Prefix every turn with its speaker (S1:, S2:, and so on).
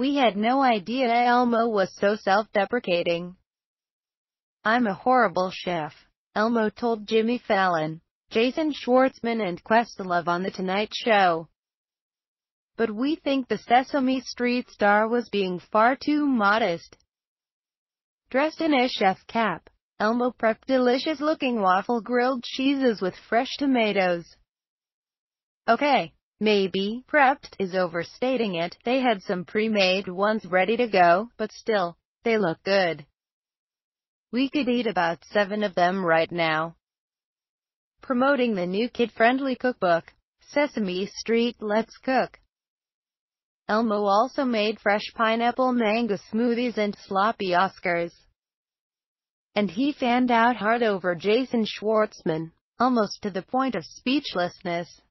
S1: We had no idea Elmo was so self-deprecating. I'm a horrible chef, Elmo told Jimmy Fallon, Jason Schwartzman and Questlove on The Tonight Show. But we think the Sesame Street star was being far too modest. Dressed in a chef cap, Elmo prepped delicious-looking waffle grilled cheeses with fresh tomatoes. Okay, Maybe, prepped is overstating it, they had some pre-made ones ready to go, but still, they look good. We could eat about seven of them right now. Promoting the new kid-friendly cookbook, Sesame Street Let's Cook. Elmo also made fresh pineapple mango smoothies and sloppy Oscars. And he fanned out hard over Jason Schwartzman, almost to the point of speechlessness.